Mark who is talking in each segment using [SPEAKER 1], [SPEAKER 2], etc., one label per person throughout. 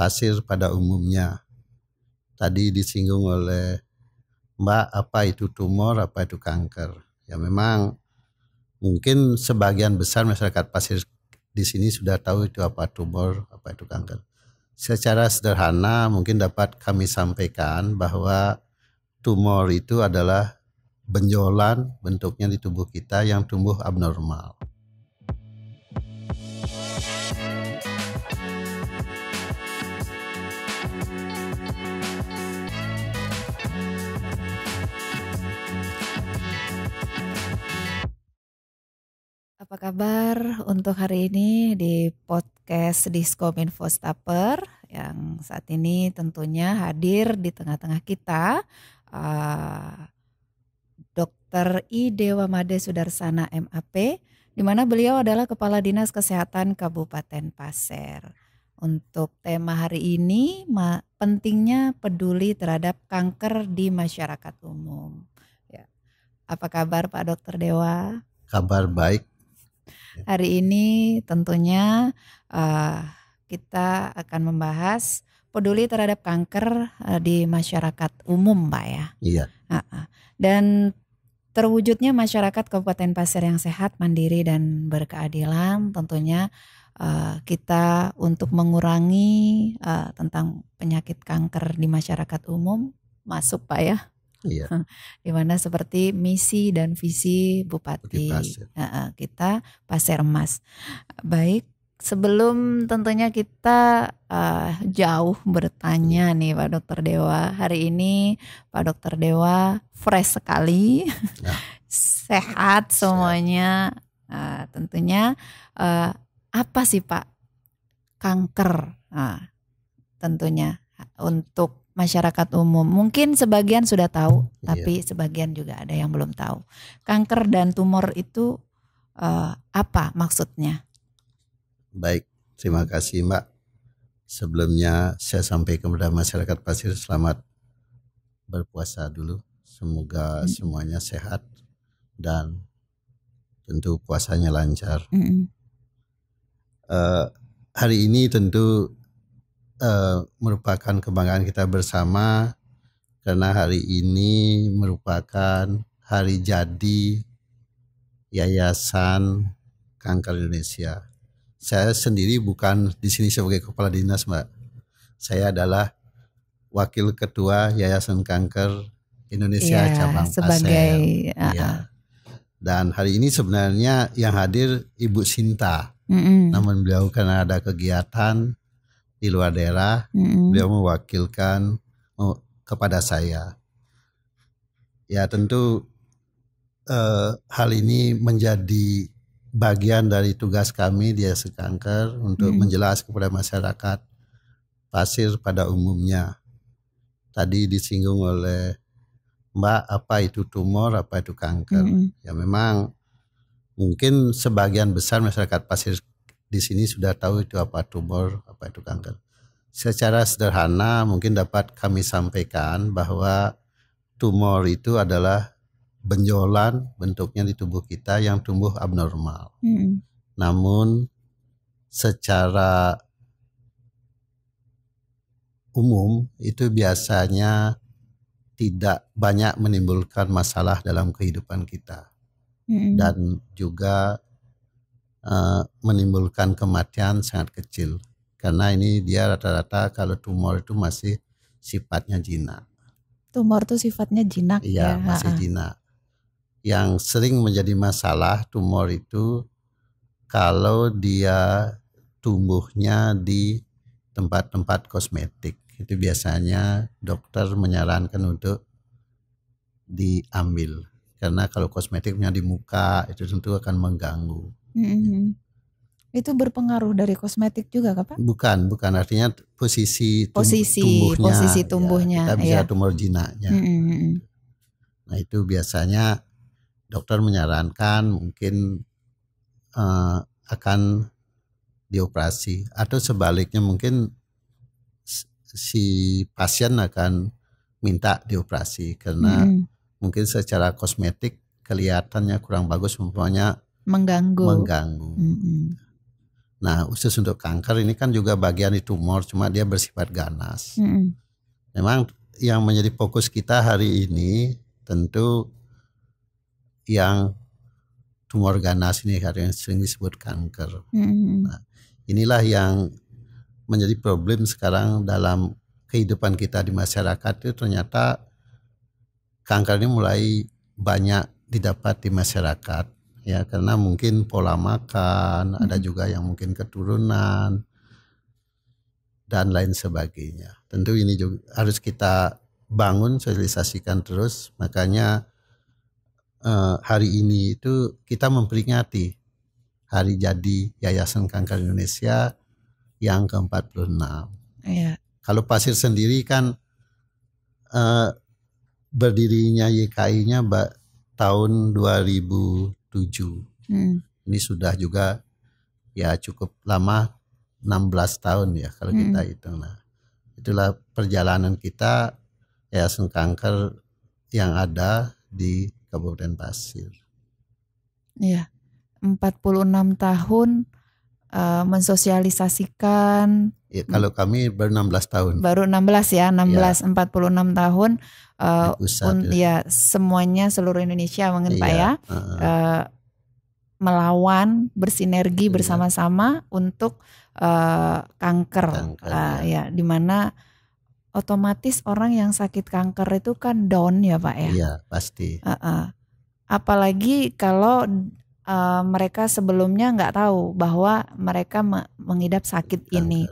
[SPEAKER 1] pasir pada umumnya. Tadi disinggung oleh Mbak apa itu tumor, apa itu kanker. Ya memang mungkin sebagian besar masyarakat pasir di sini sudah tahu itu apa tumor, apa itu kanker. Secara sederhana mungkin dapat kami sampaikan bahwa tumor itu adalah benjolan bentuknya di tubuh kita yang tumbuh abnormal.
[SPEAKER 2] apa kabar untuk hari ini di podcast Info Staper yang saat ini tentunya hadir di tengah-tengah kita uh, eh, Dr. I Dewa Made Sudarsana MAP di mana beliau adalah Kepala Dinas Kesehatan Kabupaten Pasir. Untuk tema hari ini pentingnya peduli terhadap kanker di masyarakat umum. Ya. Apa kabar Pak Dokter Dewa?
[SPEAKER 1] Kabar baik
[SPEAKER 2] Hari ini tentunya uh, kita akan membahas peduli terhadap kanker uh, di masyarakat umum, Pak ya. Iya. Uh, uh. Dan terwujudnya masyarakat Kabupaten Pasir yang sehat, mandiri dan berkeadilan tentunya uh, kita untuk mengurangi uh, tentang penyakit kanker di masyarakat umum masuk Pak ya Iya. Dimana seperti misi dan visi Bupati Pasir. kita Pasir Emas. Baik, sebelum tentunya kita uh, jauh bertanya iya. nih Pak Dokter Dewa. Hari ini Pak Dokter Dewa fresh sekali, ya. sehat semuanya. Uh, tentunya uh, apa sih Pak kanker? Uh, tentunya untuk masyarakat umum. Mungkin sebagian sudah tahu, iya. tapi sebagian juga ada yang belum tahu. Kanker dan tumor itu uh, apa maksudnya?
[SPEAKER 1] Baik, terima kasih Mbak. Sebelumnya saya sampaikan kepada masyarakat Pasir selamat berpuasa dulu. Semoga hmm. semuanya sehat dan tentu puasanya lancar. Hmm. Uh, hari ini tentu Eh, merupakan kebanggaan kita bersama karena hari ini merupakan hari jadi Yayasan Kanker Indonesia. Saya sendiri bukan di sini sebagai kepala dinas, Mbak. Saya adalah wakil ketua Yayasan Kanker Indonesia ya, cabang sebagai ya. Dan hari ini sebenarnya yang hadir Ibu Sinta.
[SPEAKER 2] Mm -hmm. Namun
[SPEAKER 1] beliau karena ada kegiatan di luar daerah mm beliau mewakilkan oh, kepada saya ya tentu eh, hal ini menjadi bagian dari tugas kami di sekanker Kanker untuk mm menjelaskan kepada masyarakat pasir pada umumnya tadi disinggung oleh Mbak apa itu tumor apa itu kanker mm ya memang mungkin sebagian besar masyarakat pasir di sini sudah tahu itu apa tumor, apa itu kanker. Secara sederhana mungkin dapat kami sampaikan bahwa tumor itu adalah benjolan bentuknya di tubuh kita yang tumbuh abnormal. Hmm. Namun secara umum itu biasanya tidak banyak menimbulkan masalah dalam kehidupan kita. Hmm. Dan juga Eh, menimbulkan kematian sangat kecil karena ini dia rata-rata kalau tumor itu masih sifatnya jinak.
[SPEAKER 2] Tumor itu sifatnya jinak iya, ya, masih
[SPEAKER 1] jinak. Yang sering menjadi masalah tumor itu kalau dia tumbuhnya di tempat-tempat kosmetik. Itu biasanya dokter menyarankan untuk diambil karena kalau kosmetiknya di muka itu tentu akan mengganggu
[SPEAKER 2] Iya. Mm-hmm. Itu berpengaruh dari kosmetik juga Kak,
[SPEAKER 1] Bukan, bukan. Artinya posisi tum posisi tumbuhnya, posisi ya, tumbuhnya. Ya, kita bisa yeah. tumor jinaknya. Mm-hmm, mm-hmm. Nah, itu biasanya dokter menyarankan mungkin uh, akan dioperasi atau sebaliknya mungkin si pasien akan minta dioperasi karena hmm. mungkin secara kosmetik kelihatannya kurang bagus umpamanya mengganggu. Mengganggu. Mm -hmm. Nah, usus untuk kanker ini kan juga bagian di tumor, cuma dia bersifat ganas. Mm -hmm. Memang yang menjadi fokus kita hari ini tentu yang tumor ganas ini hari yang sering disebut kanker.
[SPEAKER 2] Mm -hmm. Nah,
[SPEAKER 1] inilah yang menjadi problem sekarang dalam kehidupan kita di masyarakat itu ternyata kanker ini mulai banyak didapat di masyarakat ya karena mungkin pola makan hmm. ada juga yang mungkin keturunan dan lain sebagainya tentu ini juga harus kita bangun sosialisasikan terus makanya eh, hari ini itu kita memperingati hari jadi Yayasan Kanker Indonesia yang ke-46 ya. kalau pasir sendiri kan eh, berdirinya YKI-nya tahun 2000 Hmm. Ini sudah juga ya cukup lama 16 tahun ya kalau hmm. kita hitung. Nah, itulah perjalanan kita yayasan kanker yang ada di Kabupaten Pasir.
[SPEAKER 2] Iya. 46 tahun uh, mensosialisasikan. Ya, kalau
[SPEAKER 1] kami baru 16 tahun. Baru
[SPEAKER 2] 16 ya, 16 ya. 46 tahun uh, pusat, un, ya. ya semuanya seluruh Indonesia mungkin iya, Pak ya uh,
[SPEAKER 1] uh,
[SPEAKER 2] melawan bersinergi iya. bersama-sama untuk uh, kanker, kanker uh, ya, ya dimana otomatis orang yang sakit kanker itu kan down ya Pak ya iya
[SPEAKER 1] pasti uh,
[SPEAKER 2] uh. apalagi kalau uh, mereka sebelumnya nggak tahu bahwa mereka mengidap sakit kanker. ini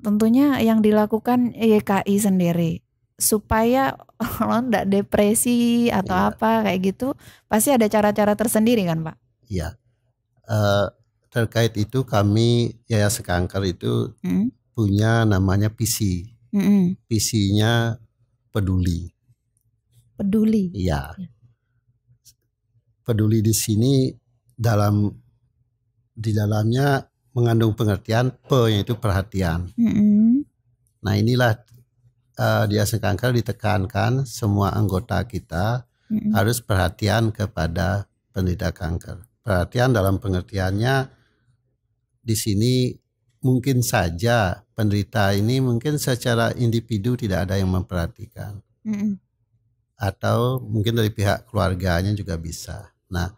[SPEAKER 2] tentunya yang dilakukan YKI e sendiri supaya orang tidak depresi atau ya. apa kayak gitu pasti ada cara-cara tersendiri kan pak?
[SPEAKER 1] Iya uh, terkait itu kami Yayasan Kanker itu hmm? punya namanya PC, hmm. PC-nya peduli.
[SPEAKER 2] Peduli. Iya.
[SPEAKER 1] Ya. Peduli di sini dalam di dalamnya mengandung pengertian p yaitu perhatian.
[SPEAKER 2] Hmm.
[SPEAKER 1] Nah inilah uh, eh, di kanker ditekankan semua anggota kita hmm harus perhatian kepada penderita kanker. Perhatian dalam pengertiannya di sini mungkin saja penderita ini mungkin secara individu tidak ada yang memperhatikan. hmm Atau mungkin dari pihak keluarganya juga bisa. Nah,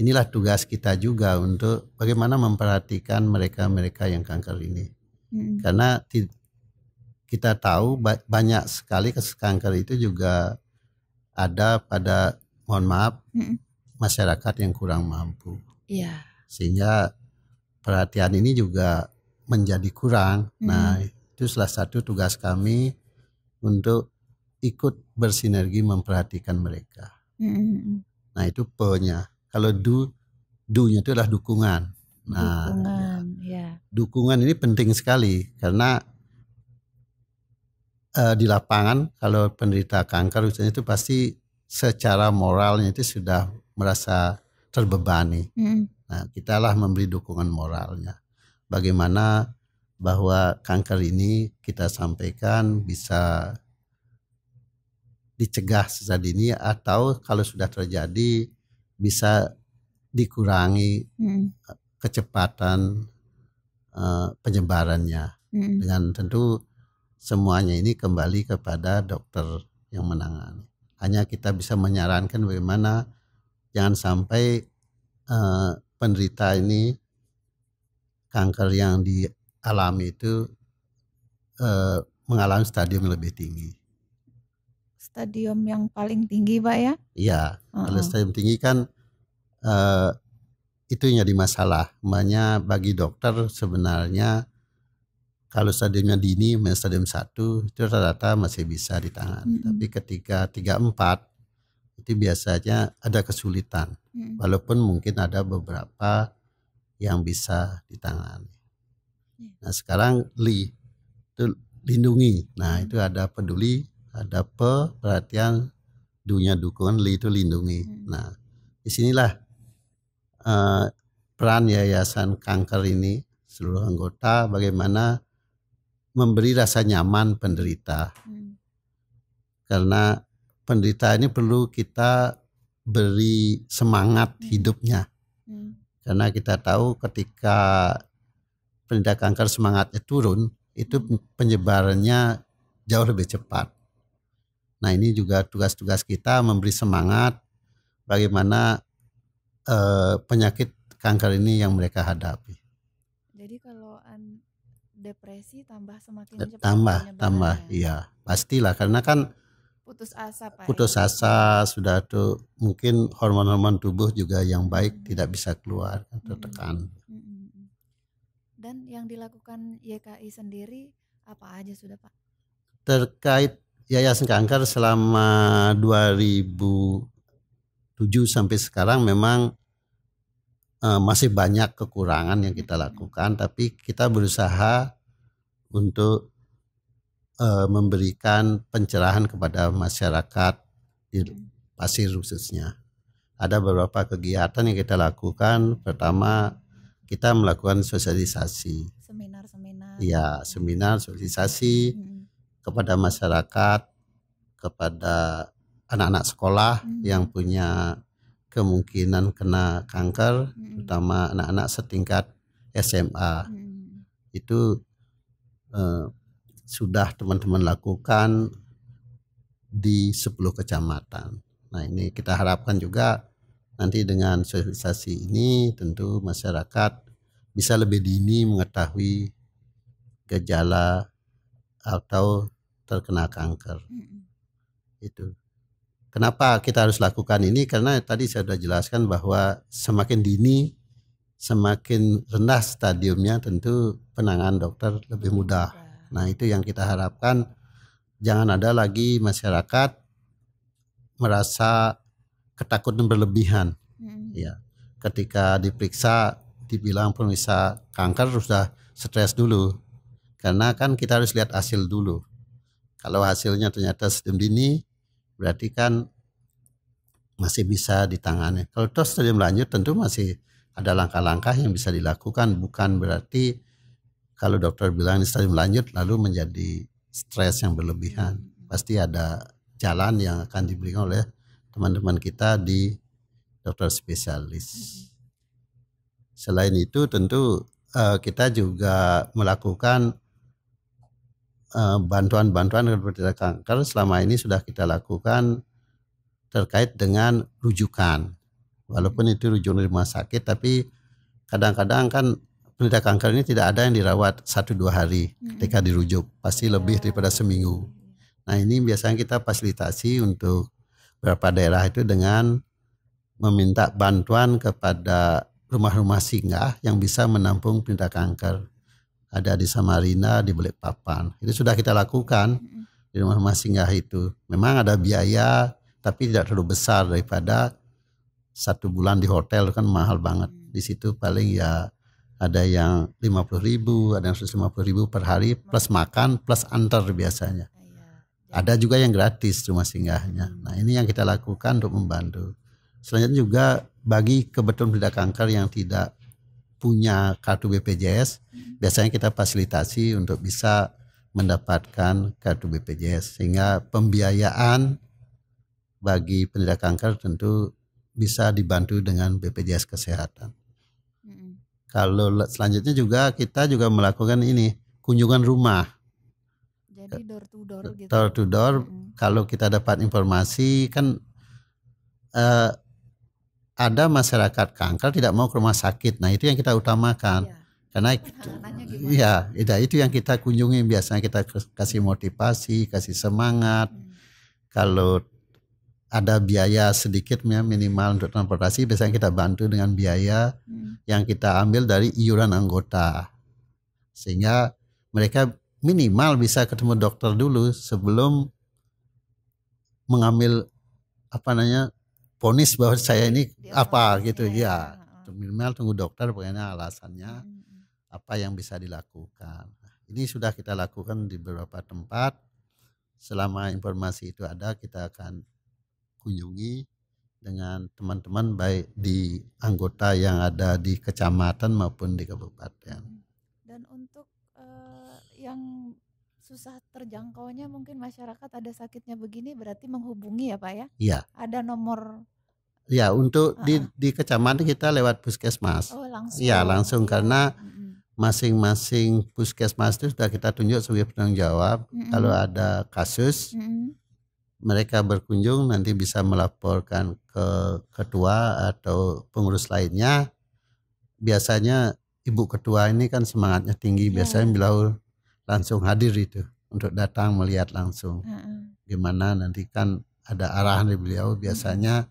[SPEAKER 1] inilah tugas kita juga untuk bagaimana memperhatikan mereka-mereka yang kanker ini. hmm Karena kita tahu banyak sekali kanker itu juga ada pada mohon maaf -mm. masyarakat yang kurang mampu. yeah. Sehingga perhatian ini juga menjadi kurang. Hmm. Nah, itu salah satu tugas kami untuk ikut bersinergi memperhatikan mereka.
[SPEAKER 2] Hmm.
[SPEAKER 1] Nah, itu punya Kalau do do-nya itu adalah dukungan. Nah,
[SPEAKER 2] dukungan, ya. ya.
[SPEAKER 1] Dukungan ini penting sekali karena uh, di lapangan kalau penderita kanker usianya itu pasti secara moralnya itu sudah merasa terbebani. Mm. Nah, lah memberi dukungan moralnya. Bagaimana bahwa kanker ini kita sampaikan bisa dicegah sejak dini atau kalau sudah terjadi bisa dikurangi hmm. Eh, kecepatan uh, penyebarannya hmm. dengan tentu semuanya ini kembali kepada dokter yang menangani. Hanya kita bisa menyarankan bagaimana jangan sampai uh, penderita ini kanker yang dialami itu uh, mengalami stadium lebih tinggi.
[SPEAKER 2] Stadium yang paling tinggi, pak ya?
[SPEAKER 1] Iya, uh -uh. kalau stadium tinggi kan uh, itu yang jadi masalah. Makanya bagi dokter sebenarnya kalau stadiumnya dini main stadium satu, itu rata-rata masih bisa ditahan mm -hmm. tapi ketika tiga empat, itu biasanya ada kesulitan -hmm. walaupun mungkin ada beberapa yang bisa ditangani iya. nah sekarang li itu lindungi nah mm. itu ada peduli ada pe perhatian dunia dukungan li itu lindungi mm. nah disinilah uh, peran yayasan kanker ini seluruh anggota bagaimana memberi rasa nyaman penderita. Hmm. Karena penderita ini perlu kita beri semangat hmm. hidupnya. Hmm. Karena kita tahu ketika penderita kanker semangatnya turun, itu penyebarannya jauh lebih cepat. Nah, ini juga tugas-tugas kita memberi semangat bagaimana eh, penyakit kanker ini yang mereka hadapi.
[SPEAKER 2] Jadi kalau depresi tambah semakin eh, cepat tambah tambah
[SPEAKER 1] iya pastilah karena kan
[SPEAKER 2] putus asa Pak ya. putus
[SPEAKER 1] asa sudah tuh mungkin hormon-hormon tubuh juga yang baik hmm. tidak bisa keluar kan, tertekan hmm.
[SPEAKER 2] Hmm, hmm, hmm. dan yang dilakukan YKI sendiri apa aja sudah Pak
[SPEAKER 1] terkait Yayasan Kanker selama 2007 sampai sekarang memang eh, masih banyak kekurangan yang kita lakukan tapi kita berusaha untuk uh, memberikan pencerahan kepada masyarakat di hmm. Pasir khususnya. Ada beberapa kegiatan yang kita lakukan. Pertama, kita melakukan sosialisasi. Seminar-seminar. Iya, seminar sosialisasi hmm. kepada masyarakat, kepada anak-anak sekolah hmm. yang punya kemungkinan kena kanker, hmm. terutama anak-anak setingkat SMA. Hmm. Itu Eh, sudah teman-teman lakukan di 10 kecamatan. Nah, ini kita harapkan juga nanti dengan sosialisasi ini tentu masyarakat bisa lebih dini mengetahui gejala atau terkena kanker. Itu. Kenapa kita harus lakukan ini? Karena tadi saya sudah jelaskan bahwa semakin dini semakin rendah stadiumnya tentu penanganan dokter lebih mudah. Nah, itu yang kita harapkan jangan ada lagi masyarakat merasa ketakutan berlebihan. Hmm. Ya. Ketika diperiksa dibilang pun bisa kanker sudah stres dulu. Karena kan kita harus lihat hasil dulu. Kalau hasilnya ternyata stadium dini berarti kan masih bisa ditangani. Kalau terus stadium lanjut tentu masih ada langkah-langkah yang bisa dilakukan bukan berarti kalau dokter bilang ini stadium lanjut lalu menjadi stres yang berlebihan pasti ada jalan yang akan diberikan oleh teman-teman kita di dokter spesialis mm-hmm. selain itu tentu eh, kita juga melakukan eh, bantuan-bantuan uh, -bantuan kanker selama ini sudah kita lakukan terkait dengan rujukan walaupun itu rujuk rumah sakit tapi kadang-kadang kan penderita kanker ini tidak ada yang dirawat satu dua hari ketika dirujuk pasti lebih iya. daripada seminggu nah ini biasanya kita fasilitasi untuk beberapa daerah itu dengan meminta bantuan kepada rumah-rumah singgah yang bisa menampung penderita kanker ada di Samarinda di Balikpapan itu sudah kita lakukan di rumah-rumah singgah itu memang ada biaya tapi tidak terlalu besar daripada satu bulan di hotel kan mahal banget. Hmm. Di situ paling ya ada yang 50 ribu, ada yang 150 ribu per hari plus makan plus antar biasanya. Iya, iya. Ada juga yang gratis cuma singgahnya. Hmm. Nah ini yang kita lakukan untuk membantu. Selanjutnya juga bagi kebetulan penderita kanker yang tidak punya kartu BPJS, hmm. biasanya kita fasilitasi untuk bisa mendapatkan kartu BPJS sehingga pembiayaan bagi penderita kanker tentu bisa dibantu dengan BPJS Kesehatan. Hmm. Kalau selanjutnya juga kita juga melakukan ini kunjungan rumah. Jadi door to door gitu. Door to door. Hmm. Kalau kita dapat informasi kan eh, ada masyarakat kanker tidak mau ke rumah sakit. Nah itu yang kita utamakan. Ya. Karena iya, ya, itu yang kita kunjungi biasanya kita kasih motivasi, kasih semangat. Hmm. Kalau ada biaya sedikit ya, minimal untuk transportasi biasanya kita bantu dengan biaya hmm. yang kita ambil dari iuran anggota sehingga mereka minimal bisa ketemu dokter dulu sebelum mengambil apa namanya ponis bahwa saya ini Dia apa gitu ya, ya. minimal tunggu dokter pokoknya alasannya hmm. hmm, hmm. apa yang bisa dilakukan nah, ini sudah kita lakukan di beberapa tempat selama informasi itu ada kita akan kunjungi dengan teman-teman baik di anggota yang ada di kecamatan maupun di kabupaten. Hmm,
[SPEAKER 2] dan untuk uh, yang susah terjangkaunya mungkin masyarakat ada sakitnya begini berarti menghubungi ya Pak ya? Iya. Ada nomor
[SPEAKER 1] Iya untuk uh. di di kecamatan kita lewat puskesmas. Oh, langsung. Iya langsung karena masing-masing puskesmas itu sudah kita tunjuk sebagai penanggung jawab. Mm -hmm. Kalau ada kasus, mm -hmm mereka berkunjung nanti bisa melaporkan ke ketua atau pengurus lainnya. Biasanya ibu ketua ini kan semangatnya tinggi, iya. biasanya beliau langsung hadir itu untuk datang melihat langsung. Gimana nanti kan ada arahan dari beliau biasanya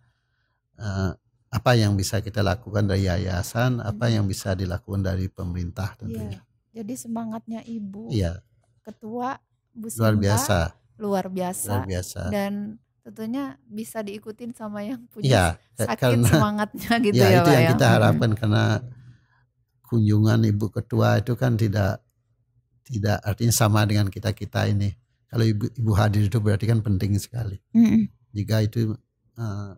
[SPEAKER 1] uh, apa yang bisa kita lakukan dari yayasan, apa yang bisa dilakukan dari pemerintah tentunya.
[SPEAKER 2] Iya. Jadi semangatnya ibu. Iya. Ketua Bu Simba, luar biasa luar biasa, luar biasa. dan tentunya bisa diikutin sama yang punya ya, sakit karena, semangatnya gitu ya, ya itu Pak yang ya. kita harapkan
[SPEAKER 1] hmm. karena kunjungan ibu ketua itu kan tidak tidak artinya sama dengan kita kita ini kalau ibu ibu hadir itu berarti kan penting sekali hmm. jika itu uh,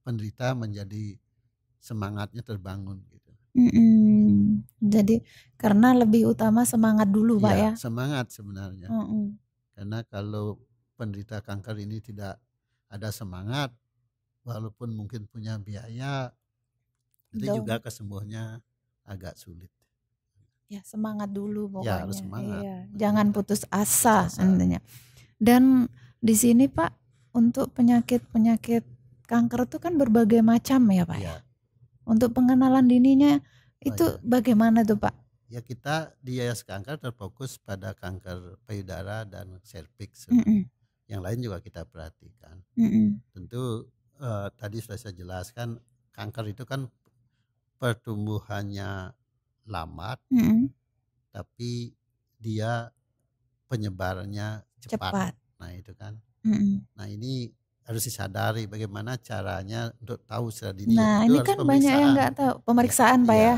[SPEAKER 1] penderita menjadi semangatnya terbangun gitu
[SPEAKER 2] hmm. jadi karena lebih utama semangat dulu ya, pak iya, ya
[SPEAKER 1] semangat sebenarnya hmm. Karena kalau penderita kanker ini tidak ada semangat, walaupun mungkin punya biaya, itu Dong. juga kesembuhannya agak sulit.
[SPEAKER 2] Ya semangat dulu ya, pokoknya. Ya harus semangat. Iya. Jangan putus asa, asa. intinya. Dan di sini Pak untuk penyakit penyakit kanker itu kan berbagai macam ya Pak ya. Iya. Untuk pengenalan dininya itu oh, iya. bagaimana tuh Pak?
[SPEAKER 1] ya kita di Yayasan Kanker terfokus pada kanker payudara dan serviks. Mm -mm. Yang lain juga kita perhatikan. Mm -mm. Tentu uh, tadi sudah saya jelaskan kanker itu kan pertumbuhannya lambat, mm -mm. tapi dia penyebarannya cepat. cepat. Nah itu kan. Mm -mm. Nah ini harus disadari bagaimana caranya untuk tahu secara dini. Nah itu ini kan banyak yang nggak tahu pemeriksaan ya, pak iya. ya.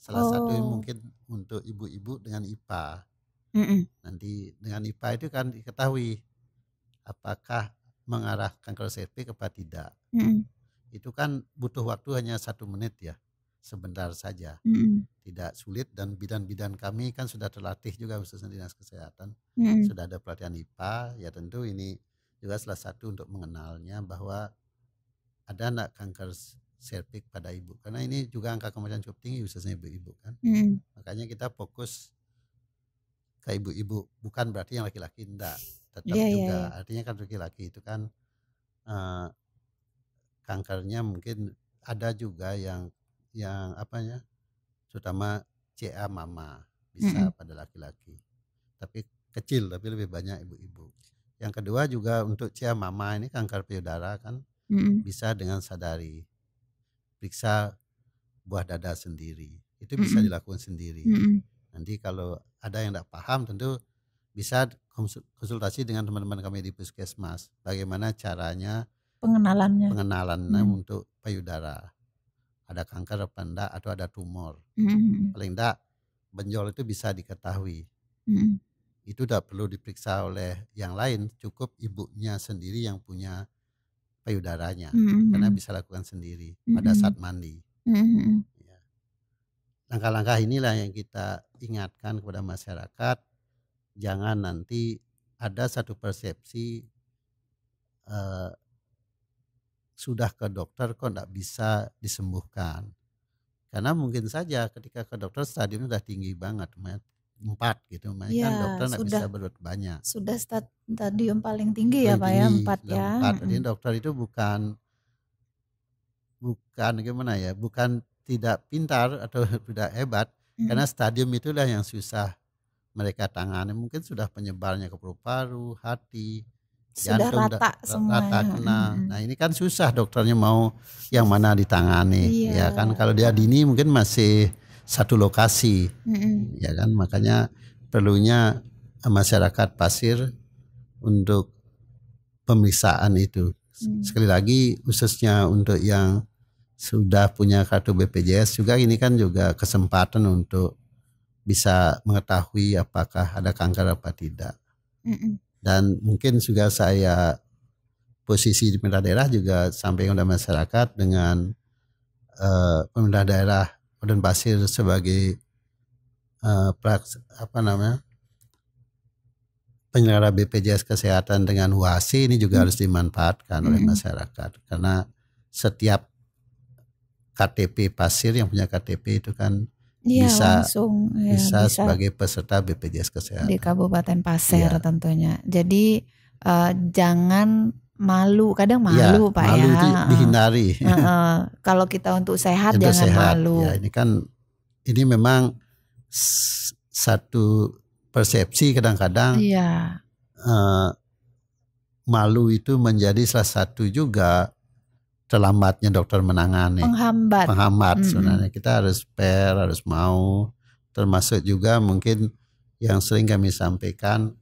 [SPEAKER 1] Salah oh. satu mungkin untuk ibu-ibu dengan IPA. Mm -mm. Nanti dengan IPA itu kan diketahui apakah mengarahkan krosepi kepada tidak. Mm -mm. Itu kan butuh waktu hanya satu menit ya, sebentar saja. Mm -mm. Tidak sulit dan bidan-bidan kami kan sudah terlatih juga khususnya dinas kesehatan. Mm -mm. Sudah ada pelatihan IPA, ya tentu ini juga salah satu untuk mengenalnya bahwa ada anak kanker serviks pada ibu karena ini juga angka kematian cukup tinggi khususnya ibu-ibu kan hmm. makanya kita fokus ke ibu-ibu bukan berarti yang laki-laki enggak tetap yeah, iya, juga yeah, yeah. artinya kan laki-laki itu kan uh, kankernya mungkin ada juga yang yang apa ya terutama CA mama bisa hmm. pada laki-laki tapi kecil tapi lebih banyak ibu-ibu yang kedua juga untuk CA mama ini kanker payudara kan hmm. bisa dengan sadari periksa buah dada sendiri. Itu bisa mm-hmm. dilakukan sendiri. Mm-hmm. Nanti kalau ada yang tidak paham tentu bisa konsultasi dengan teman-teman kami di puskesmas. Bagaimana caranya
[SPEAKER 2] pengenalannya
[SPEAKER 1] pengenalannya hmm untuk payudara. Ada kanker apa enggak atau ada tumor. hmm Paling enggak benjol itu bisa diketahui. hmm Itu tidak perlu diperiksa oleh yang lain, cukup ibunya sendiri yang punya payudaranya mm-hmm. karena hmm. bisa lakukan sendiri mm-hmm. pada hmm, saat hmm. mandi. Mm-hmm. Ya. Langkah-langkah inilah yang kita ingatkan kepada masyarakat jangan nanti ada satu persepsi uh, sudah ke dokter kok tidak bisa disembuhkan karena mungkin saja ketika ke dokter stadium sudah tinggi banget empat gitu makanya ya, kan dokter nggak bisa berbuat banyak sudah
[SPEAKER 2] stadium paling tinggi ya pak ya empat ya empat jadi
[SPEAKER 1] dokter itu bukan bukan gimana ya bukan tidak pintar atau tidak hebat hmm. karena stadium itulah yang susah mereka tangani mungkin sudah penyebarnya ke paru-paru hati sudah rata, semua. rata kena hmm. nah ini kan susah dokternya mau yang mana ditangani iya. ya kan kalau dia dini mungkin masih satu lokasi mm-hmm. ya kan makanya perlunya masyarakat pasir untuk pemeriksaan itu mm. sekali lagi khususnya untuk yang sudah punya kartu BPJS juga ini kan juga kesempatan untuk bisa mengetahui apakah ada kanker apa tidak mm-hmm. dan mungkin juga saya posisi di pemerintah daerah juga sampaikan kepada masyarakat dengan uh, pemerintah daerah Kemudian Pasir sebagai uh, praks, apa namanya penyelenggara BPJS Kesehatan dengan Wasi ini juga hmm. harus dimanfaatkan hmm. oleh masyarakat karena setiap KTP pasir yang punya KTP itu kan ya, bisa langsung ya, bisa, bisa sebagai peserta BPJS kesehatan di
[SPEAKER 2] Kabupaten Pasir ya. tentunya. Jadi uh, jangan malu kadang iya, malu ya, pak malu ya itu
[SPEAKER 1] dihindari uh, uh,
[SPEAKER 2] kalau kita untuk sehat untuk jangan sehat. malu ya, ini
[SPEAKER 1] kan ini memang satu persepsi kadang-kadang ya. uh, malu itu menjadi salah satu juga terlambatnya dokter menangani penghambat penghambat mm -hmm. sebenarnya kita harus fair harus mau termasuk juga mungkin yang sering kami sampaikan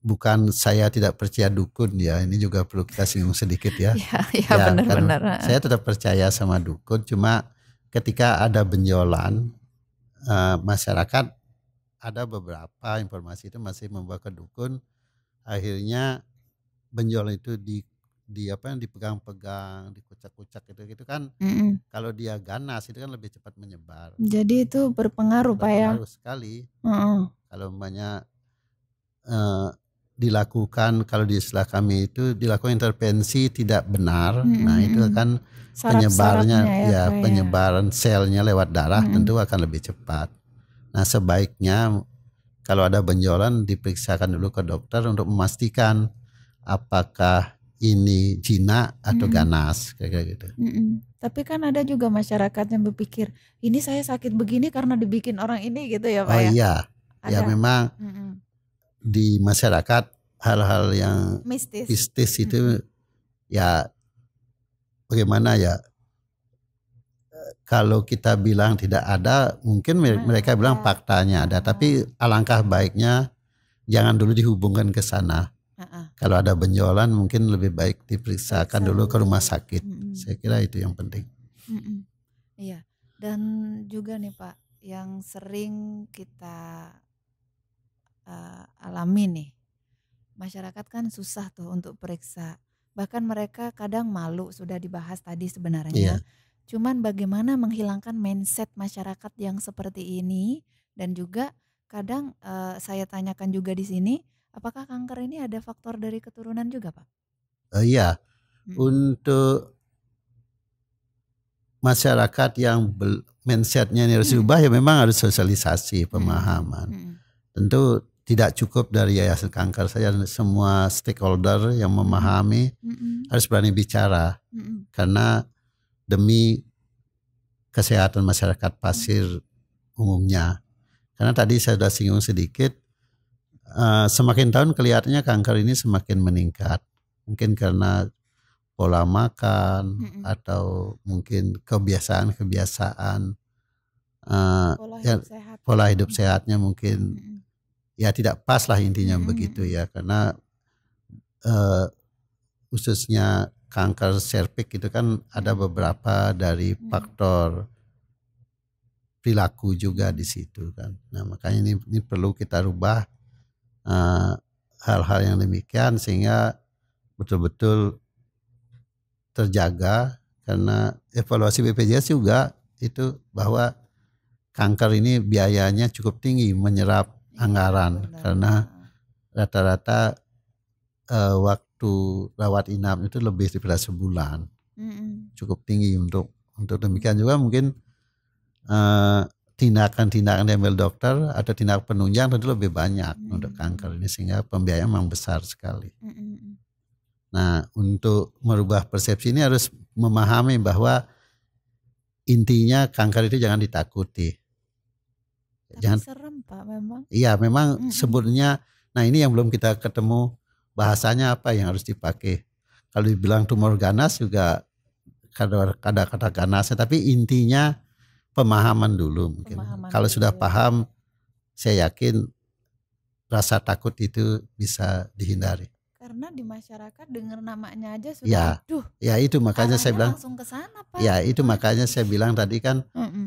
[SPEAKER 1] bukan saya tidak percaya dukun ya ini juga perlu kita singgung sedikit ya iya, iya, ya, ya, ya kan benar-benar saya tetap percaya sama dukun cuma ketika ada benjolan uh, masyarakat ada beberapa informasi itu masih membawa ke dukun akhirnya benjolan itu di di apa yang dipegang-pegang, dikucak-kucak itu gitu kan. Mm -hmm. Kalau dia ganas itu kan lebih cepat menyebar. Jadi itu berpengaruh, berpengaruh Pak ya. Berpengaruh sekali. Mm -hmm. Kalau banyak uh, eh, dilakukan kalau di istilah kami itu dilakukan intervensi tidak benar. Hmm. Nah, itu hmm. akan Sarap penyebarnya ya, ya, ya. penyebaran ya. selnya lewat darah hmm. tentu akan lebih cepat. Nah, sebaiknya kalau ada benjolan diperiksakan dulu ke dokter untuk memastikan apakah ini jinak atau hmm. ganas kayak gitu.
[SPEAKER 2] Hmm. Tapi kan ada juga masyarakat yang berpikir ini saya sakit begini karena dibikin orang ini gitu ya pak. Oh ya? iya, ya, ada. ya memang mm
[SPEAKER 1] di masyarakat hal-hal yang mistis, mistis itu hmm. ya bagaimana ya eh, kalau kita bilang tidak ada mungkin nah, mereka bilang iya. faktanya ada tapi alangkah baiknya jangan dulu dihubungkan ke sana uh-uh. kalau ada benjolan mungkin lebih baik diperiksakan Periksa. dulu ke rumah sakit saya kira itu yang penting
[SPEAKER 2] hmm. iya dan juga nih pak yang sering kita uh, alami nih. Masyarakat kan susah tuh untuk periksa. Bahkan mereka kadang malu sudah dibahas tadi sebenarnya. Yeah. Cuman bagaimana menghilangkan mindset masyarakat yang seperti ini dan juga kadang uh, saya tanyakan juga di sini apakah kanker ini ada faktor dari keturunan juga, Pak?
[SPEAKER 1] Uh, iya. Hmm. Untuk masyarakat yang mindsetnya ini harus hmm. diubah hmm. ya memang harus sosialisasi hmm. pemahaman. Hmm. Tentu tidak cukup dari yayasan kanker saja semua stakeholder yang memahami mm harus berani bicara mm karena demi kesehatan masyarakat pasir umumnya karena tadi saya sudah singgung sedikit uh, semakin tahun kelihatannya kanker ini semakin meningkat mungkin karena pola makan mm atau mungkin kebiasaan-kebiasaan uh, pola hidup, ya, pola hidup sehatnya mungkin mm ya tidak pas lah intinya hmm. begitu ya karena uh, khususnya kanker serviks itu kan ada hmm. beberapa dari hmm. faktor perilaku juga di situ kan. Nah makanya ini, ini perlu kita rubah eh, hal-hal uh, hal -hal yang demikian sehingga betul-betul terjaga karena evaluasi BPJS juga itu bahwa kanker ini biayanya cukup tinggi menyerap anggaran Benar. karena rata-rata uh, waktu rawat inap itu lebih daripada sebulan mm-hmm. cukup tinggi untuk untuk demikian juga mungkin eh, tindakan-tindakan diambil dokter ada tindak penunjang tentu lebih banyak mm-hmm. untuk kanker ini sehingga pembiayaan memang besar sekali. Mm-hmm. Nah untuk merubah persepsi ini harus memahami bahwa intinya kanker itu jangan ditakuti.
[SPEAKER 2] jangan Pak memang.
[SPEAKER 1] Iya, memang hmm. sebenarnya. nah ini yang belum kita ketemu bahasanya apa yang harus dipakai. Kalau dibilang tumor ganas juga kadang-kadang kata ganasnya tapi intinya pemahaman dulu mungkin. Pemahaman Kalau dulu. sudah paham saya yakin rasa takut itu bisa dihindari.
[SPEAKER 2] Karena di masyarakat dengar namanya aja sudah ya, aduh. Ya itu makanya saya bilang langsung ke sana
[SPEAKER 1] Pak. Ya itu gitu kan. makanya saya bilang tadi kan mm -mm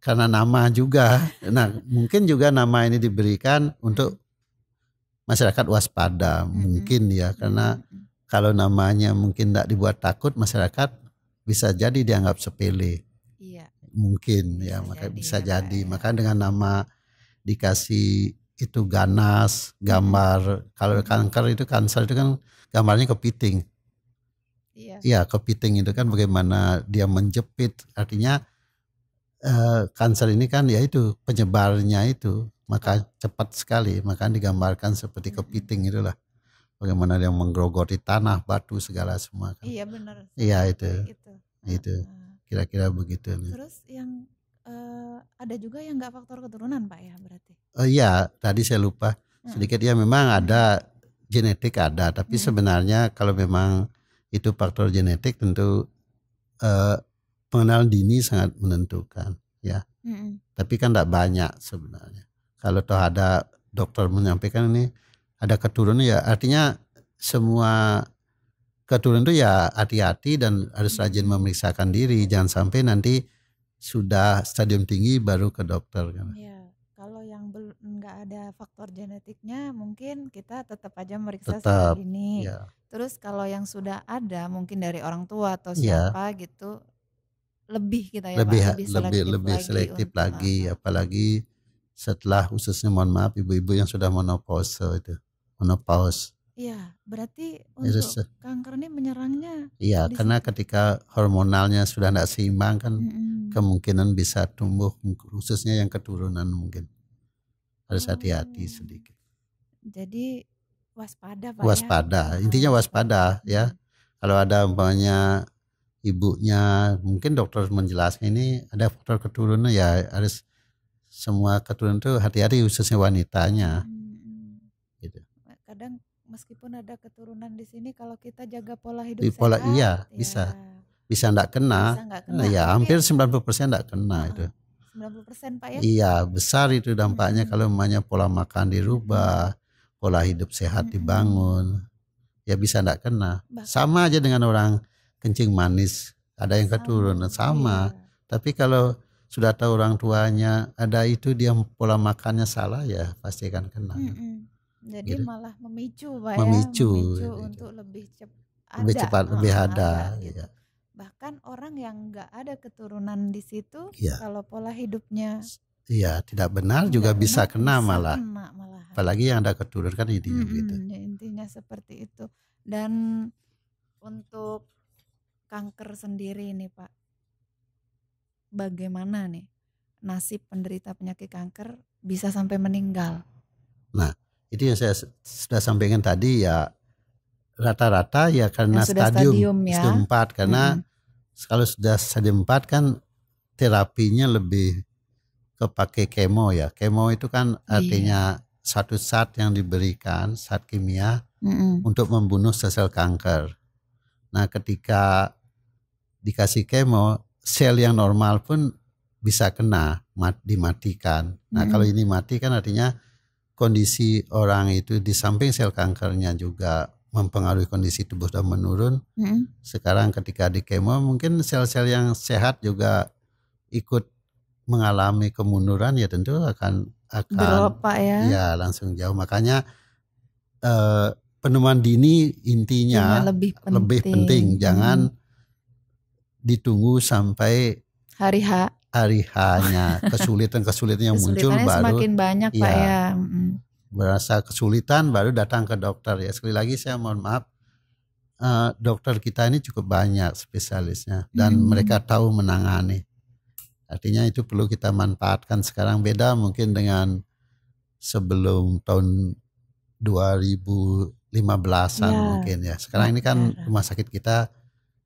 [SPEAKER 1] karena nama juga. Nah, mungkin juga nama ini diberikan untuk masyarakat waspada, mungkin ya, karena kalau namanya mungkin tidak dibuat takut, masyarakat bisa jadi dianggap sepele. Iya. Mungkin bisa ya, maka jadi, bisa ya, jadi. Ya. Maka dengan nama dikasih itu ganas, gambar. Kalau kanker itu kanker itu kan gambarnya kepiting. Iya. Iya, kepiting itu kan bagaimana dia menjepit, artinya Eh, kanser kanker ini kan ya itu penyebarnya itu maka cepat sekali maka digambarkan seperti kepiting itulah bagaimana dia menggerogoti tanah batu segala semua kan. iya benar iya itu itu, kira-kira begitu
[SPEAKER 2] terus yang uh, ada juga yang nggak faktor keturunan pak ya berarti
[SPEAKER 1] oh iya tadi saya lupa mm. sedikit ya memang ada genetik ada tapi hmm. sebenarnya kalau memang itu faktor genetik tentu uh, pengenalan dini sangat menentukan ya. Mm. Tapi kan tidak banyak sebenarnya. Kalau toh ada dokter menyampaikan ini ada keturunan ya artinya semua keturunan itu ya hati-hati dan harus rajin memeriksakan diri jangan sampai nanti sudah stadium tinggi baru ke dokter kan.
[SPEAKER 2] yeah. kalau yang nggak ada faktor genetiknya mungkin kita tetap aja meriksa tetap, ini. Ya. Terus kalau yang sudah ada mungkin dari orang tua atau iya. siapa ya. gitu lebih kita ya lebih lebih selektif, lebih selektif lagi,
[SPEAKER 1] apalagi setelah khususnya mohon maaf ibu-ibu yang sudah menopause itu menopause
[SPEAKER 2] Iya, berarti untuk kanker ini menyerangnya.
[SPEAKER 1] Iya, karena sini. ketika hormonalnya sudah tidak seimbang kan -hmm. kemungkinan bisa tumbuh khususnya yang keturunan mungkin harus oh. hati-hati oh. sedikit.
[SPEAKER 2] Jadi waspada pak. Ya? Waspada,
[SPEAKER 1] intinya waspada ya. Kalau ada banyak ibunya mungkin dokter menjelaskan ini ada faktor keturunan ya harus semua keturunan itu hati-hati khususnya wanitanya
[SPEAKER 2] hmm. gitu kadang meskipun ada keturunan di sini kalau kita jaga pola hidup di pola sehat, iya ya. bisa
[SPEAKER 1] bisa enggak kena, bisa iya, hampir kena. Nah, ya hampir 90% enggak kena puluh itu
[SPEAKER 2] 90% Pak ya? Iya,
[SPEAKER 1] besar itu dampaknya hmm. kalau namanya pola makan dirubah, pola hidup sehat hmm. dibangun. Ya bisa enggak kena. Bahkan. Sama aja dengan orang kencing manis, ada yang keturunan oh, sama. Iya. Tapi kalau sudah tahu orang tuanya ada itu dia pola makannya salah ya pasti akan kena.
[SPEAKER 2] Mm -mm. Jadi gitu. malah memicu, Pak ya? memicu gitu. untuk lebih cepat lebih cepat, lebih ada. Iya. gitu. ya. Bahkan orang yang nggak ada keturunan di situ, ya. kalau pola hidupnya
[SPEAKER 1] Iya, tidak benar tidak juga benar, bisa kena malah. Apalagi yang ada keturunan kan intinya -mm.
[SPEAKER 2] gitu. Ya intinya seperti itu. Dan untuk kanker sendiri ini Pak. Bagaimana nih nasib penderita penyakit kanker bisa sampai meninggal?
[SPEAKER 1] Nah, itu yang saya sudah sampaikan tadi ya rata-rata ya karena sudah stadium, stadium, ya. stadium 4 karena hmm. kalau sudah stadium 4 kan terapinya lebih kepake kemo ya. Kemo itu kan artinya yeah. satu saat yang diberikan, saat kimia mm -hmm. untuk membunuh sel-sel kanker. Nah, ketika dikasih kemo, sel yang normal pun bisa kena mat, dimatikan. Nah, hmm. kalau ini mati kan artinya kondisi orang itu di samping sel kankernya juga mempengaruhi kondisi tubuh dan menurun. Hmm. Sekarang ketika di kemo mungkin sel-sel yang sehat juga ikut mengalami kemunduran ya tentu akan akan ya. ya langsung jauh. Makanya eh, penemuan dini intinya iya, lebih penting. lebih penting. Jangan hmm. ditunggu sampai hari H. Hari hanya kesulitan-kesulitan yang muncul baru semakin banyak iya. ya, Pak hmm. ya. Berasa kesulitan baru datang ke dokter ya. Sekali lagi saya mohon maaf uh, dokter kita ini cukup banyak spesialisnya dan hmm. mereka tahu menangani. Artinya itu perlu kita manfaatkan sekarang beda mungkin dengan sebelum tahun 2000 lima belasan ya. mungkin ya. Sekarang ini kan rumah sakit kita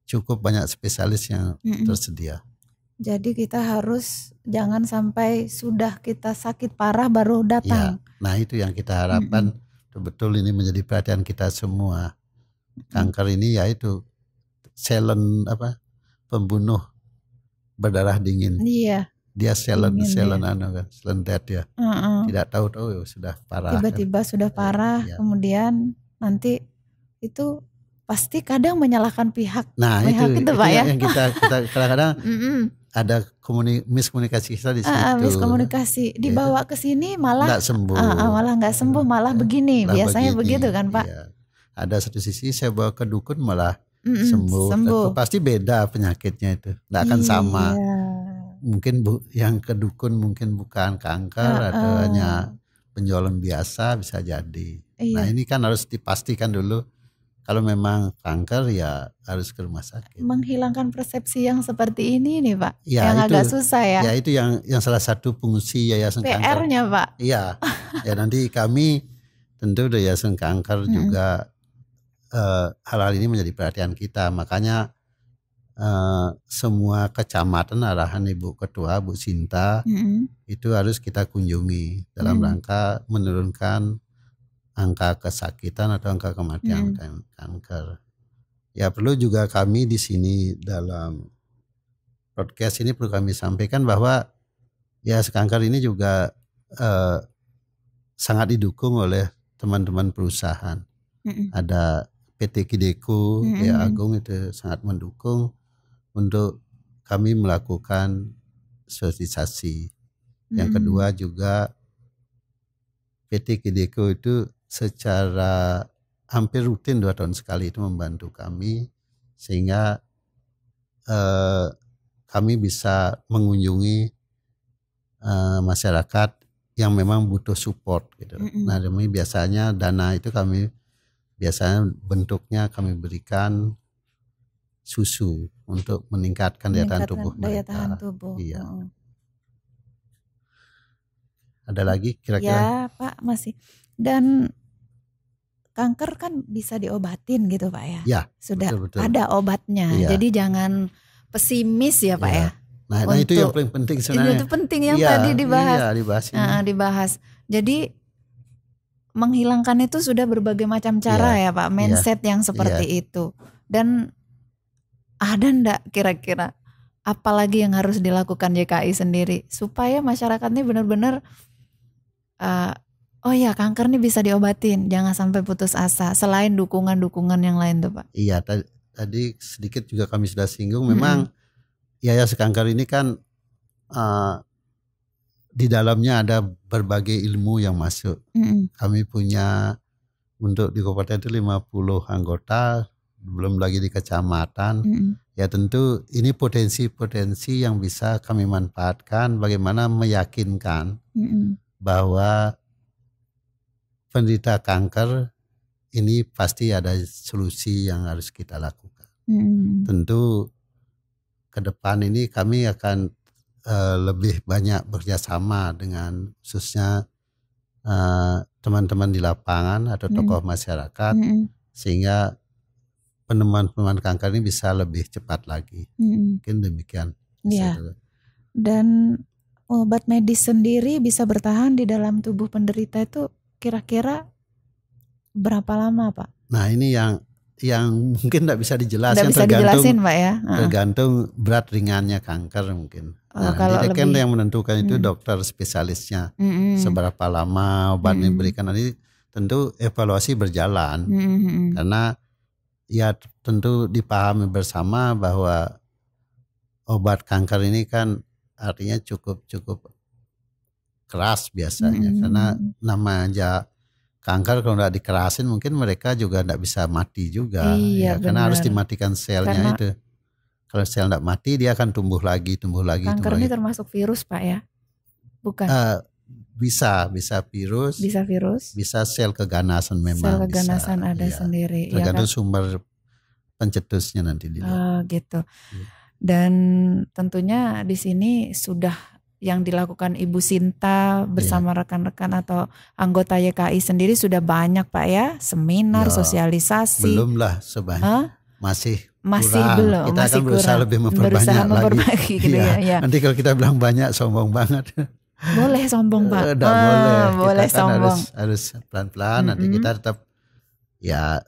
[SPEAKER 1] cukup banyak spesialis yang mm -mm. tersedia.
[SPEAKER 2] Jadi kita harus jangan sampai sudah kita sakit parah baru datang.
[SPEAKER 1] Ya, nah itu yang kita harapkan betul mm -mm. ini menjadi perhatian kita semua. Kanker ini yaitu selen apa pembunuh berdarah dingin. Iya. Dia selen selen ya. anu kan, selen e dead ya. Mm -mm. Tidak tahu tahu oh, sudah parah. Tiba-tiba
[SPEAKER 2] kan. sudah iya. parah, ya. kemudian nanti itu pasti kadang menyalahkan pihak
[SPEAKER 1] nah pihak itu, itu, pak ya yang kita kadang-kadang ada komuni, miskomunikasi kita di ah, ah, situ uh, miskomunikasi
[SPEAKER 2] dibawa iya. ke sini malah nggak sembuh uh, uh, malah nggak sembuh nah, malah iya. begini malah biasanya begini. begitu kan pak iya.
[SPEAKER 1] ada satu sisi saya bawa ke dukun malah mm -mm, sembuh, sembuh. Itu pasti beda penyakitnya itu nggak akan yeah. sama mungkin bu yang ke dukun mungkin bukan kanker uh, uh. atau hanya penjualan biasa bisa jadi Nah, iya. Nah ini kan harus dipastikan dulu kalau memang kanker ya harus ke rumah sakit.
[SPEAKER 2] Menghilangkan persepsi yang seperti ini nih Pak, ya, yang itu, agak susah ya. Ya
[SPEAKER 1] itu yang yang salah satu fungsi yayasan PR kanker. PR-nya Pak. Iya, ya nanti kami tentu yayasan kanker hmm. juga eh, hal-hal uh, hal ini menjadi perhatian kita. Makanya uh, semua kecamatan arahan Ibu Ketua Bu Sinta hmm. itu harus kita kunjungi dalam hmm. rangka menurunkan angka kesakitan atau angka kematian hmm. Kan, kanker. Ya perlu juga kami di sini dalam podcast ini perlu kami sampaikan bahwa ya kanker ini juga eh, sangat didukung oleh teman-teman perusahaan. Hmm. Ada PT Kideku, hmm ya Agung itu sangat mendukung untuk kami melakukan sosialisasi. Yang hmm Yang kedua juga PT Kideku itu secara hampir rutin dua tahun sekali itu membantu kami sehingga eh, kami bisa mengunjungi eh, masyarakat yang memang butuh support gitu. Mm -hmm. Nah demi biasanya dana itu kami biasanya bentuknya kami berikan susu untuk meningkatkan, daya tahan tubuh daya
[SPEAKER 2] mereka. Tahan tubuh. Iya.
[SPEAKER 1] Ada lagi kira-kira? Ya
[SPEAKER 2] Pak masih dan kanker kan bisa diobatin gitu Pak ya. Ya. Sudah betul, betul. ada obatnya. Ya. Jadi jangan pesimis ya Pak ya. ya.
[SPEAKER 1] Nah, nah itu yang paling penting sebenarnya. Itu penting yang ya, tadi dibahas. Iya, dibahas. Nah,
[SPEAKER 2] dibahas. Jadi menghilangkan itu sudah berbagai macam cara ya, ya Pak, iya. mindset ya. yang seperti ya. itu. Dan ada ndak kira-kira apalagi yang harus dilakukan JKI sendiri supaya masyarakat ini benar-benar uh, Oh iya, kanker nih bisa diobatin. Jangan sampai putus asa. Selain dukungan-dukungan yang lain tuh, Pak.
[SPEAKER 1] Iya, tadi sedikit juga kami sudah singgung. Memang hmm. Yayasan Kanker ini kan uh, di dalamnya ada berbagai ilmu yang masuk. Hmm. Kami punya untuk di kabupaten itu 50 anggota, belum lagi di kecamatan. Hmm. Ya tentu ini potensi-potensi yang bisa kami manfaatkan bagaimana meyakinkan hmm. bahwa penderita kanker ini pasti ada solusi yang harus kita lakukan. Hmm. Tentu ke depan ini kami akan uh, lebih banyak bekerjasama dengan khususnya eh, teman-teman uh, di lapangan atau hmm. tokoh hmm. masyarakat hmm. sehingga penemuan-penemuan kanker ini bisa lebih cepat lagi. Hmm. Mungkin demikian.
[SPEAKER 2] Ya. Dan obat medis sendiri bisa bertahan di dalam tubuh penderita itu kira-kira berapa lama Pak?
[SPEAKER 1] Nah ini yang yang mungkin tidak bisa dijelaskan gak bisa tergantung dijelasin, Pak, ya? tergantung berat ringannya kanker mungkin. Oh, nah, kalau jadi lebih, kan yang menentukan itu hmm. dokter spesialisnya hmm. seberapa lama obat hmm. diberikan nanti tentu evaluasi berjalan hmm. hmm, hmm. karena ya tentu dipahami bersama bahwa obat kanker ini kan artinya cukup cukup keras biasanya hmm. karena aja kanker kalau nggak dikerasin mungkin mereka juga nggak bisa mati juga iya, ya karena harus dimatikan selnya karena, itu kalau sel nggak mati dia akan tumbuh lagi tumbuh lagi kanker tumbuh ini
[SPEAKER 2] lagi. termasuk virus pak ya bukan uh,
[SPEAKER 1] bisa bisa virus bisa virus bisa sel keganasan memang sel keganasan bisa, ada ya.
[SPEAKER 2] sendiri iya tergantung ya
[SPEAKER 1] sumber pencetusnya nanti dia. Uh,
[SPEAKER 2] oh, gitu iya. dan tentunya di sini sudah yang dilakukan Ibu Sinta bersama iya. rekan-rekan yeah. atau anggota YKI sendiri sudah banyak Pak ya seminar ya, sosialisasi belum
[SPEAKER 1] lah sebanyak huh? masih masih kurang. belum kita masih akan berusaha kurang. lebih memperbanyak berusaha lagi gitu ya, iya. ya. nanti kalau kita bilang banyak sombong banget boleh sombong pak uh, ah, boleh kita boleh kan harus pelan-pelan mm -hmm. nanti kita tetap ya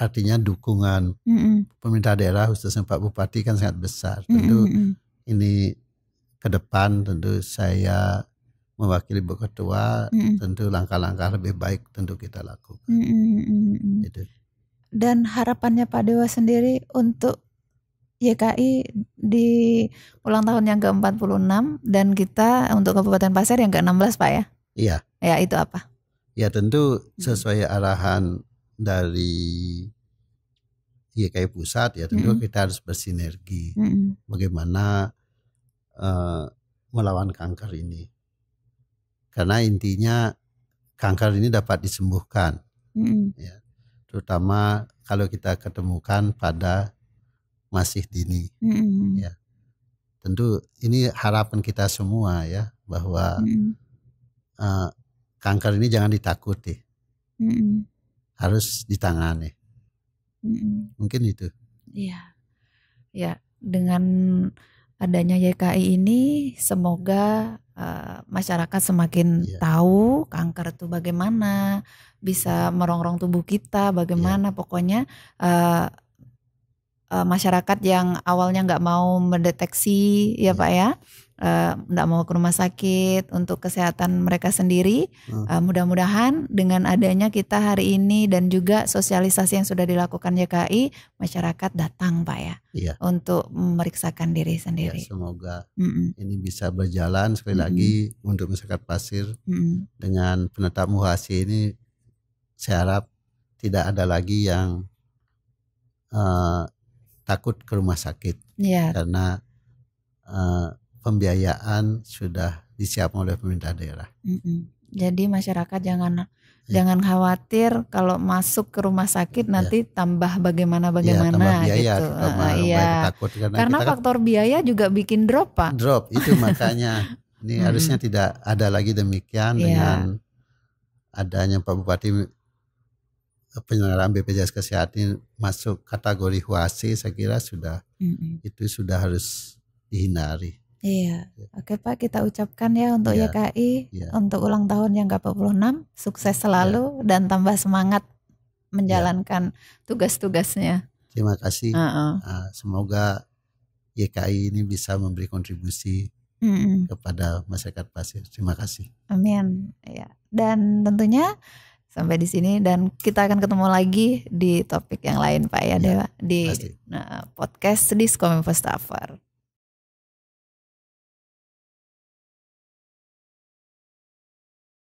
[SPEAKER 1] artinya dukungan mm -hmm. pemerintah daerah khususnya Pak Bupati kan sangat besar tentu mm -hmm. ini ke depan tentu saya mewakili Bu Ketua, mm. tentu langkah-langkah lebih baik tentu kita lakukan.
[SPEAKER 2] Mm. Gitu. Dan harapannya Pak Dewa sendiri untuk YKI di ulang tahun yang ke-46 dan kita untuk Kabupaten Pasir yang ke-16 Pak ya? Iya. Ya itu apa?
[SPEAKER 1] Ya tentu sesuai arahan dari YKI pusat ya tentu mm kita harus bersinergi. Mm Bagaimana Eh, melawan kanker ini. Karena intinya kanker ini dapat disembuhkan, mm. ya. terutama kalau kita ketemukan pada masih dini. Mm. Ya. Tentu ini harapan kita semua ya bahwa mm. uh, kanker ini jangan ditakuti, mm. harus ditangani. Mm. Mungkin itu.
[SPEAKER 2] Iya, ya dengan adanya YKI ini semoga uh, masyarakat semakin yeah. tahu kanker itu bagaimana, bisa merongrong tubuh kita bagaimana, yeah. pokoknya uh, uh, masyarakat yang awalnya nggak mau mendeteksi ya yeah. pak ya tidak eh, uh, mau ke rumah sakit untuk kesehatan mereka sendiri. Hmm. Uh, mudah-mudahan dengan adanya kita hari ini dan juga sosialisasi yang sudah dilakukan JKI, masyarakat datang Pak ya iya. untuk memeriksakan diri sendiri. Ya,
[SPEAKER 1] semoga mm -mm. ini bisa berjalan sekali mm -mm. lagi untuk masyarakat Pasir mm -mm. dengan penetap muhasi ini saya harap tidak ada lagi yang uh, takut ke rumah sakit ya. karena uh, pembiayaan sudah disiapkan oleh pemerintah daerah.
[SPEAKER 2] Mm hmm Jadi masyarakat jangan yeah. jangan khawatir kalau masuk ke rumah sakit ya. nanti yeah. tambah bagaimana ya, bagaimana yeah, biaya, gitu. Tambah, uh, iya. takut karena, karena kan faktor kan, biaya juga bikin drop pak.
[SPEAKER 1] Drop itu makanya ini hmm. harusnya tidak ada lagi demikian yeah. dengan adanya Pak Bupati penyelenggaraan BPJS Kesehatan masuk kategori huasi saya kira sudah mm -hmm. itu sudah harus dihindari.
[SPEAKER 2] Iya. Gitu. Oke Pak, kita ucapkan ya untuk ya. YKI ya. untuk ulang tahun yang ke-46 sukses iya. selalu ya. dan tambah semangat menjalankan ya. tugas-tugasnya.
[SPEAKER 1] Terima kasih. Uh -uh. semoga YKI ini bisa memberi kontribusi mm -mm. kepada masyarakat pasir. Terima kasih.
[SPEAKER 2] Amin. Ya. Dan tentunya sampai di sini dan kita akan ketemu lagi di topik yang lain Pak ya, ya Dewa di pasti. Nah,
[SPEAKER 1] podcast Diskominfo Staffer.